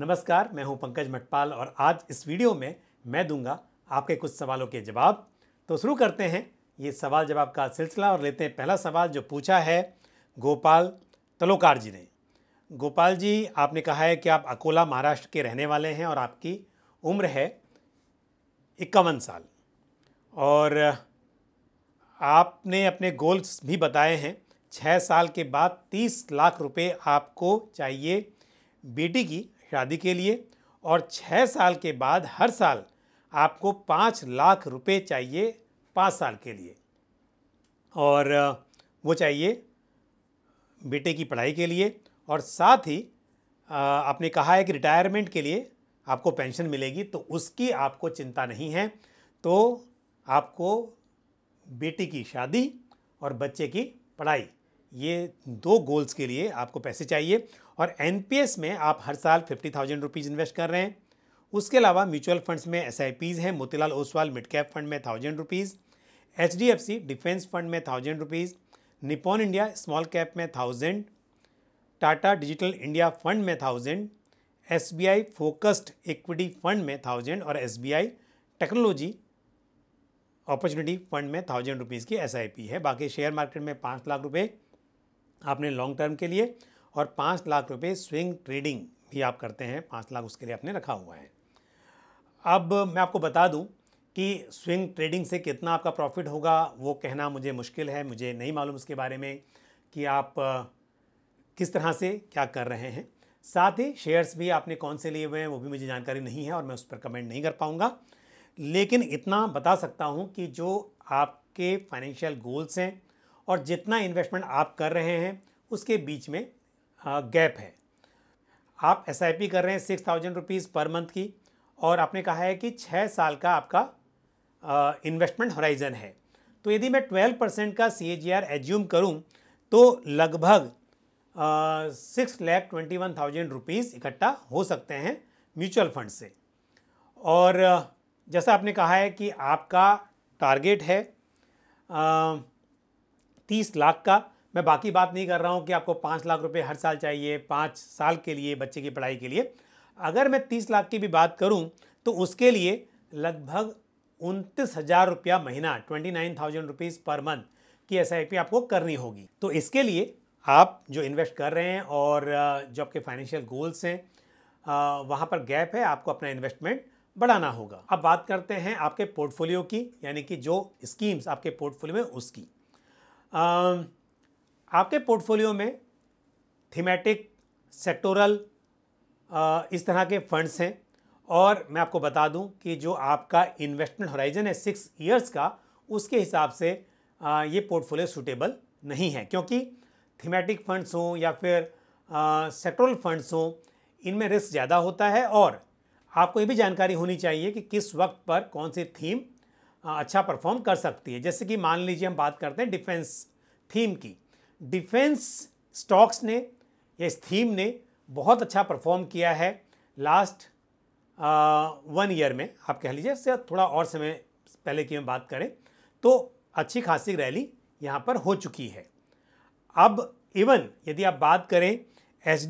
नमस्कार मैं हूं पंकज मटपाल और आज इस वीडियो में मैं दूंगा आपके कुछ सवालों के जवाब तो शुरू करते हैं ये सवाल जवाब का सिलसिला और लेते हैं पहला सवाल जो पूछा है गोपाल तलोकार जी ने गोपाल जी आपने कहा है कि आप अकोला महाराष्ट्र के रहने वाले हैं और आपकी उम्र है इक्यावन साल और आपने अपने गोल्स भी बताए हैं छः साल के बाद तीस लाख रुपए आपको चाहिए बेटी की शादी के लिए और छः साल के बाद हर साल आपको पाँच लाख रुपए चाहिए पाँच साल के लिए और वो चाहिए बेटे की पढ़ाई के लिए और साथ ही आपने कहा है कि रिटायरमेंट के लिए आपको पेंशन मिलेगी तो उसकी आपको चिंता नहीं है तो आपको बेटी की शादी और बच्चे की पढ़ाई ये दो गोल्स के लिए आपको पैसे चाहिए और एन में आप हर साल फिफ्टी थाउजेंड रुपीज़ इन्वेस्ट कर रहे हैं उसके अलावा म्यूचुअल फंड्स में एस आई पीज़ हैं Motilal Oswal mid cap fund में thousand rupees H D F C defence fund में thousand rupees Nippon India small cap में thousand Tata digital India fund में thousand S B I focused equity fund में thousand और S B I technology opportunity fund में thousand rupees की S I P है बाकी share market में पाँच लाख रुपये आपने लॉन्ग टर्म के लिए और पाँच लाख रुपए स्विंग ट्रेडिंग भी आप करते हैं पाँच लाख उसके लिए आपने रखा हुआ है अब मैं आपको बता दूं कि स्विंग ट्रेडिंग से कितना आपका प्रॉफिट होगा वो कहना मुझे मुश्किल है मुझे नहीं मालूम उसके बारे में कि आप किस तरह से क्या कर रहे हैं साथ ही शेयर्स भी आपने कौन से लिए हुए हैं वो भी मुझे जानकारी नहीं है और मैं उस पर कमेंट नहीं कर पाऊँगा लेकिन इतना बता सकता हूँ कि जो आपके फाइनेंशियल गोल्स हैं और जितना इन्वेस्टमेंट आप कर रहे हैं उसके बीच में गैप है आप एस आई पी कर रहे हैं six thousand rupees per month की और आपने कहा है कि छः साल का आपका इन्वेस्टमेंट होराइजन है तो यदि मैं ट्वेल्व परसेंट का सी ए जी आर एज्यूम करूँ तो लगभग six lakh twenty one thousand rupees इकट्ठा हो सकते हैं म्यूचुअल फंड से और जैसा आपने कहा है कि आपका टारगेट है तीस लाख का मैं बाकी बात नहीं कर रहा हूँ कि आपको पाँच लाख रुपये हर साल चाहिए पाँच साल के लिए बच्चे की पढ़ाई के लिए अगर मैं तीस लाख की भी बात करूँ तो उसके लिए लगभग उनतीस हज़ार रुपया महीना twenty nine thousand rupees per month की एस आई पी आपको करनी होगी तो इसके लिए आप जो इन्वेस्ट कर रहे हैं और जो आपके फाइनेंशियल गोल्स हैं वहाँ पर गैप है आपको अपना इन्वेस्टमेंट बढ़ाना होगा अब बात करते हैं आपके पोर्टफोलियो की यानी कि जो स्कीम्स आपके पोर्टफोलियो में उसकी आपके पोर्टफोलियो में थीमेटिक सेक्टोरल इस तरह के फंड्स हैं और मैं आपको बता दूं कि जो आपका इन्वेस्टमेंट होराइजन है सिक्स इयर्स का उसके हिसाब से ये पोर्टफोलियो सूटेबल नहीं है क्योंकि थीमेटिक फंड्स हों या फिर सेक्टोरल फंड्स हों इनमें रिस्क ज़्यादा होता है और आपको ये भी जानकारी होनी चाहिए कि किस वक्त पर कौन सी थीम अच्छा परफॉर्म कर सकती है जैसे कि मान लीजिए हम बात करते हैं डिफेंस थीम की डिफेंस स्टॉक्स ने या इस थीम ने बहुत अच्छा परफॉर्म किया है लास्ट वन ईयर में आप कह लीजिए से थोड़ा और समय पहले की हम बात करें तो अच्छी खासी रैली यहाँ पर हो चुकी है अब इवन यदि आप बात करें एच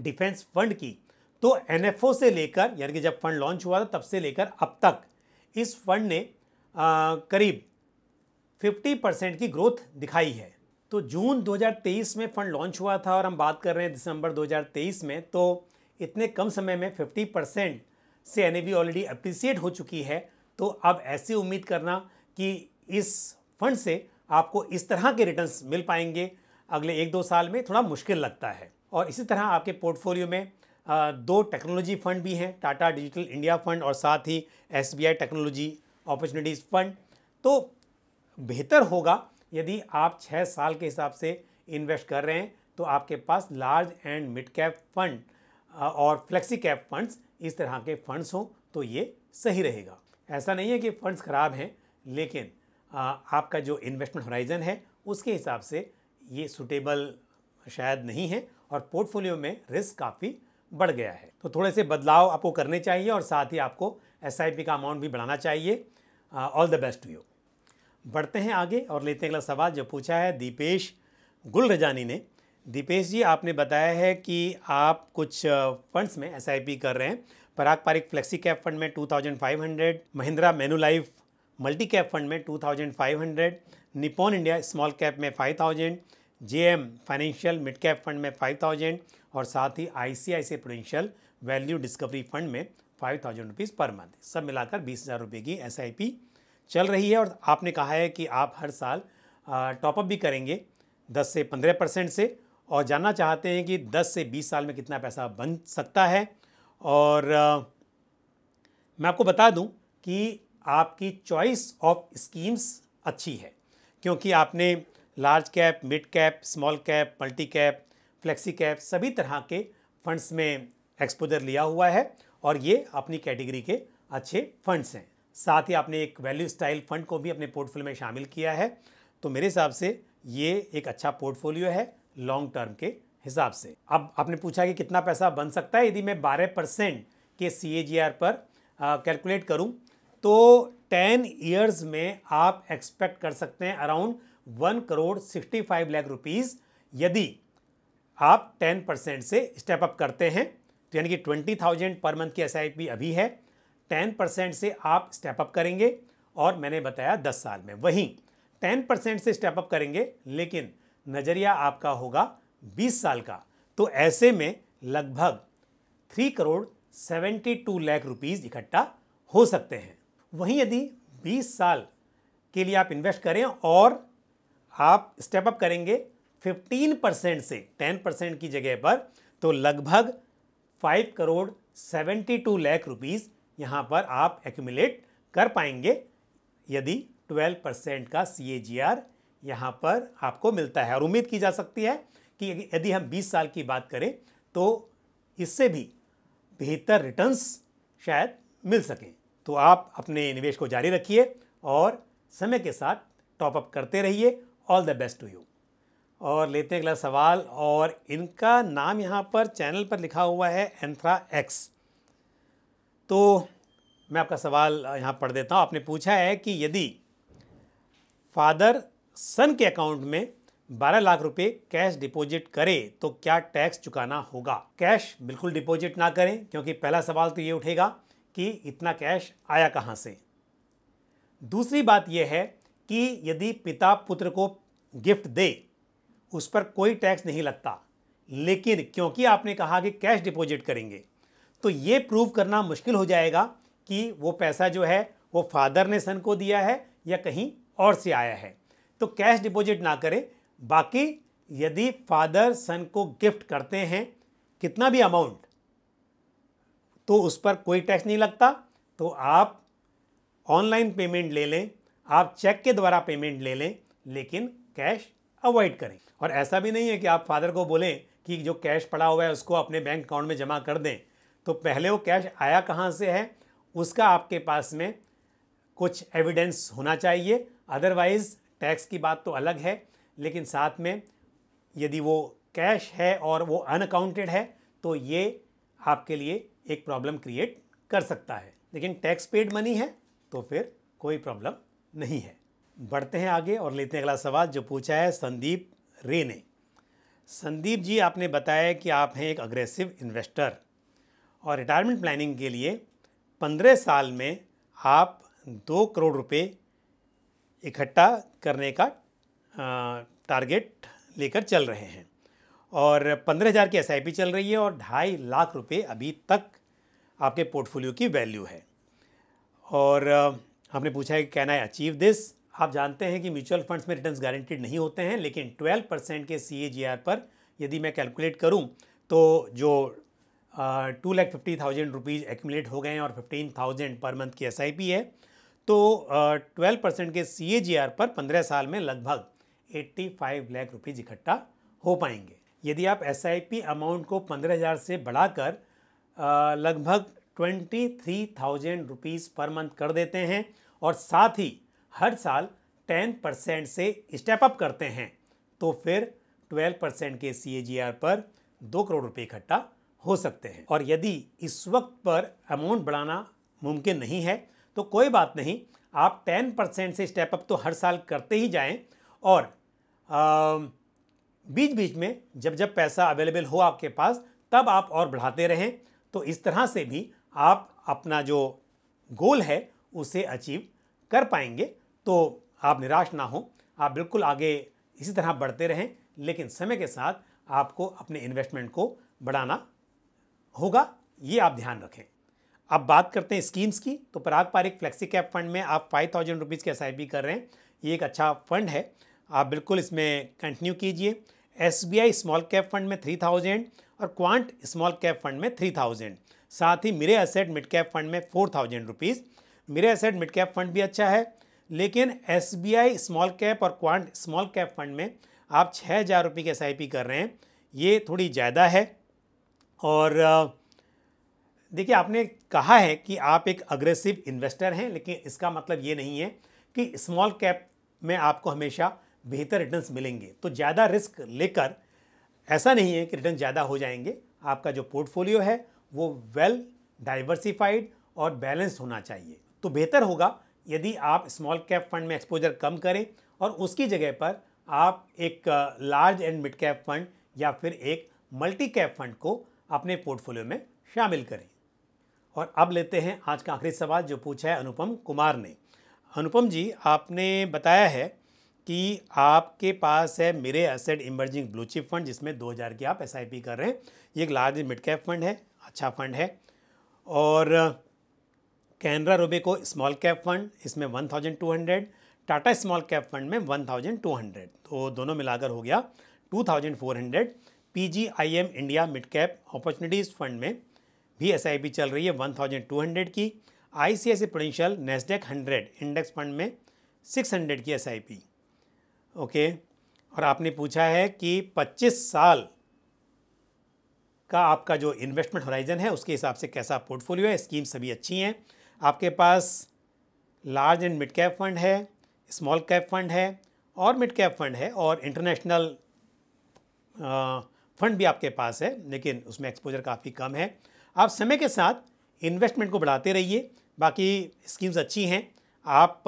डिफेंस फंड की तो एन से लेकर यानी कि जब फंड लॉन्च हुआ था तब से लेकर अब तक इस फंड ने आ, करीब 50 परसेंट की ग्रोथ दिखाई है तो जून 2023 में फंड लॉन्च हुआ था और हम बात कर रहे हैं दिसंबर 2023 में तो इतने कम समय में 50 परसेंट से एन ऑलरेडी अप्रिसिएट हो चुकी है तो अब ऐसी उम्मीद करना कि इस फंड से आपको इस तरह के रिटर्न्स मिल पाएंगे अगले एक दो साल में थोड़ा मुश्किल लगता है और इसी तरह आपके पोर्टफोलियो में दो टेक्नोलॉजी फंड भी हैं टाटा डिजिटल इंडिया फंड और साथ ही एस टेक्नोलॉजी अपॉर्चुनिटीज़ फंड तो बेहतर होगा यदि आप छः साल के हिसाब से इन्वेस्ट कर रहे हैं तो आपके पास large and mid cap fund और फ्लेक्सी कैप फंड्स इस तरह के फंड्स हों तो ये सही रहेगा ऐसा नहीं है कि फंड्स ख़राब हैं लेकिन आपका जो इन्वेस्टमेंट होराइजन है उसके हिसाब से ये सुटेबल शायद नहीं है और पोर्टफोलियो में रिस्क काफ़ी बढ़ गया है तो थोड़े से बदलाव आपको करने चाहिए और साथ ही आपको एस का अमाउंट भी बढ़ाना चाहिए all the best to you बढ़ते हैं आगे और लेते हैं अगला सवाल जो पूछा है दीपेश गुलरजानी ने दीपेश जी आपने बताया है कि आप कुछ फंड्स में एस कर रहे हैं Parag Parikh flexi cap fund में 2500 Mahindra Manulife multi cap fund में 2500 निपोन इंडिया स्मॉल कैप में 5000 JM financial mid cap fund में 5000 और साथ ही ICICI prudential value discovery fund में five thousand rupees per month सब मिलाकर बीस हज़ार रुपये की एस आई पी चल रही है और आपने कहा है कि आप हर साल टॉपअप भी करेंगे 10 से 15 परसेंट से और जानना चाहते हैं कि 10 से 20 साल में कितना पैसा बन सकता है और आ, मैं आपको बता दूं कि आपकी चॉइस ऑफ स्कीम्स अच्छी है क्योंकि आपने large cap mid cap small cap multi cap flexi cap सभी तरह के फंड्स में एक्सपोजर लिया हुआ है और ये अपनी कैटेगरी के अच्छे फंड्स हैं साथ ही आपने एक वैल्यू स्टाइल फंड को भी अपने पोर्टफोलियो में शामिल किया है तो मेरे हिसाब से ये एक अच्छा पोर्टफोलियो है लॉन्ग टर्म के हिसाब से अब आपने पूछा कि कितना पैसा बन सकता है यदि मैं 12 परसेंट के सी पर कैलकुलेट करूं तो 10 इयर्स में आप एक्सपेक्ट कर सकते हैं around one crore sixty five lakh rupees यदि आप 10 परसेंट से स्टेप अप करते हैं तो यानी कि ट्वेंटी थाउजेंड पर मंथ की एस अभी है टेन परसेंट से आप स्टेपअप करेंगे और मैंने बताया दस साल में वहीं टेन परसेंट से स्टेप अप करेंगे लेकिन नज़रिया आपका होगा बीस साल का तो ऐसे में लगभग three crore seventy two lakh rupees इकट्ठा हो सकते हैं वहीं यदि बीस साल के लिए आप इन्वेस्ट करें और आप स्टेपअप करेंगे फिफ्टीन परसेंट से टेन परसेंट की जगह पर तो लगभग five crore seventy two lakh rupees यहाँ पर आप एक्यूमिलेट कर पाएंगे यदि 12 परसेंट का सी ए जी आर यहाँ पर आपको मिलता है और उम्मीद की जा सकती है कि यदि हम 20 साल की बात करें तो इससे भी बेहतर रिटर्न्स शायद मिल सकें तो आप अपने निवेश को जारी रखिए और समय के साथ टॉपअप करते रहिए all the best to you और लेते हैं अगला सवाल और इनका नाम यहाँ पर चैनल पर लिखा हुआ है एंथ्रा एक्स तो मैं आपका सवाल यहाँ पढ़ देता हूँ आपने पूछा है कि यदि फादर सन के अकाउंट में 12 लाख रुपए कैश डिपॉजिट करें तो क्या टैक्स चुकाना होगा कैश बिल्कुल डिपॉजिट ना करें क्योंकि पहला सवाल तो ये उठेगा कि इतना कैश आया कहाँ से दूसरी बात यह है कि यदि पिता पुत्र को गिफ्ट दे उस पर कोई टैक्स नहीं लगता लेकिन क्योंकि आपने कहा कि कैश डिपॉजिट करेंगे तो ये प्रूव करना मुश्किल हो जाएगा कि वो पैसा जो है वो फादर ने सन को दिया है या कहीं और से आया है तो कैश डिपॉजिट ना करें बाकी यदि फादर सन को गिफ्ट करते हैं कितना भी अमाउंट तो उस पर कोई टैक्स नहीं लगता तो आप ऑनलाइन पेमेंट ले लें आप चेक के द्वारा पेमेंट ले लें लेकिन कैश अवॉइड करें और ऐसा भी नहीं है कि आप फादर को बोलें कि जो कैश पड़ा हुआ है उसको अपने बैंक अकाउंट में जमा कर दें तो पहले वो कैश आया कहाँ से है उसका आपके पास में कुछ एविडेंस होना चाहिए अदरवाइज़ टैक्स की बात तो अलग है लेकिन साथ में यदि वो कैश है और वो अनअकाउंटेड है तो ये आपके लिए एक प्रॉब्लम क्रिएट कर सकता है लेकिन टैक्स पेड मनी है तो फिर कोई प्रॉब्लम नहीं है बढ़ते हैं आगे और लेते हैं अगला सवाल जो पूछा है संदीप रे ने संदीप जी आपने बताया कि आप हैं एक अग्रेसिव इन्वेस्टर और रिटायरमेंट प्लानिंग के लिए पंद्रह साल में आप दो करोड़ रुपए इकट्ठा करने का टारगेट लेकर चल रहे हैं और पंद्रह हज़ार की एस चल रही है और ढाई लाख रुपए अभी तक आपके पोर्टफोलियो की वैल्यू है और आपने पूछा है कैन आई अचीव दिस आप जानते हैं कि म्यूचुअल फंड्स में रिटर्न्स गारंटेड नहीं होते हैं लेकिन 12 परसेंट के सी पर यदि मैं कैलकुलेट करूं तो जो two lakh fifty thousand rupees accumulate हो गए हैं और फिफ्टीन थाउजेंड पर मंथ की एस है तो ट्वेल्व परसेंट के सी पर पंद्रह साल में लगभग एट्टी फाइव लैख रुपीज़ इकट्ठा हो पाएंगे यदि आप एस अमाउंट को पंद्रह हज़ार से बढ़ाकर लगभग twenty three thousand rupees per month कर देते हैं और साथ ही हर साल टेन परसेंट से स्टेप अप करते हैं तो फिर ट्वेल्व परसेंट के सी पर दो करोड़ रुपये इकट्ठा हो सकते हैं और यदि इस वक्त पर अमाउंट बढ़ाना मुमकिन नहीं है तो कोई बात नहीं आप 10 परसेंट से स्टेप अप तो हर साल करते ही जाएं और आ, बीच बीच में जब जब पैसा अवेलेबल हो आपके पास तब आप और बढ़ाते रहें तो इस तरह से भी आप अपना जो गोल है उसे अचीव कर पाएंगे तो आप निराश ना हो आप बिल्कुल आगे इसी तरह बढ़ते रहें लेकिन समय के साथ आपको अपने इन्वेस्टमेंट को बढ़ाना होगा ये आप ध्यान रखें अब बात करते हैं स्कीम्स की तो Parag Parikh flexi cap fund में आप फाइव थाउजेंड रुपीज़ की एस आई पी कर रहे हैं ये एक अच्छा फंड है आप बिल्कुल इसमें कंटिन्यू कीजिए S B I small cap fund में थ्री थाउजेंड और क्वांट स्मॉल कैप फंड में थ्री थाउजेंड साथ ही Mirae asset mid cap fund में four thousand rupees Mirae asset mid cap fund भी अच्छा है लेकिन S B I small cap और क्वांट स्मॉल कैप फंड में आप छः हज़ार रुपये की एस आई पी कर रहे हैं ये थोड़ी ज़्यादा है और देखिए आपने कहा है कि आप एक अग्रेसिव इन्वेस्टर हैं लेकिन इसका मतलब ये नहीं है कि स्मॉल कैप में आपको हमेशा बेहतर रिटर्न्स मिलेंगे तो ज़्यादा रिस्क लेकर ऐसा नहीं है कि रिटर्न ज़्यादा हो जाएंगे आपका जो पोर्टफोलियो है वो वेल डाइवर्सिफाइड और बैलेंस्ड होना चाहिए तो बेहतर होगा यदि आप स्मॉल कैप फंड में एक्सपोजर कम करें और उसकी जगह पर आप एक large and mid cap fund या फिर एक मल्टी कैप फंड को अपने पोर्टफोलियो में शामिल करें और अब लेते हैं आज का आखिरी सवाल जो पूछा है अनुपम कुमार ने अनुपम जी आपने बताया है कि आपके पास है Mirae asset emerging blue chip fund जिसमें 2000 की आप एस कर रहे हैं ये एक लार्ज मिड कैप फंड है अच्छा फंड है और कैनरा रोबे को स्मॉल कैप फंड इसमें 1200 टाटा स्मॉल कैप फंड में 1200 तो दोनों मिलाकर हो गया 2400 PGIM India mid cap opportunities fund में भी एस चल रही है वन हंड्रेड की I C I prudential Nasdaq hundred index fund में सिक्स हंड्रेड की एस ओके और आपने पूछा है कि पच्चीस साल का आपका जो इन्वेस्टमेंट होराइजन है उसके हिसाब से कैसा पोर्टफोलियो है स्कीम सभी अच्छी हैं आपके पास large and mid cap fund है स्मॉल कैप फंड है और मिड कैप फंड है और इंटरनेशनल फंड भी आपके पास है लेकिन उसमें एक्सपोजर काफ़ी कम है आप समय के साथ इन्वेस्टमेंट को बढ़ाते रहिए बाकी स्कीम्स अच्छी हैं आप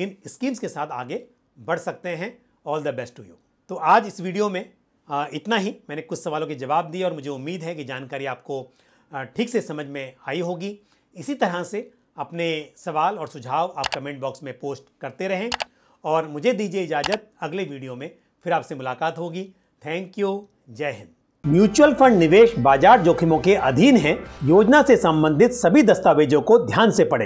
इन स्कीम्स के साथ आगे बढ़ सकते हैं all the best to you तो आज इस वीडियो में इतना ही मैंने कुछ सवालों के जवाब दिए और मुझे उम्मीद है कि जानकारी आपको ठीक से समझ में आई होगी इसी तरह से अपने सवाल और सुझाव आप कमेंट बॉक्स में पोस्ट करते रहें और मुझे दीजिए इजाज़त अगले वीडियो में फिर आपसे मुलाकात होगी थैंक यू जय हिंद म्यूचुअल फंड निवेश बाजार जोखिमों के अधीन है योजना से संबंधित सभी दस्तावेजों को ध्यान से पढ़ें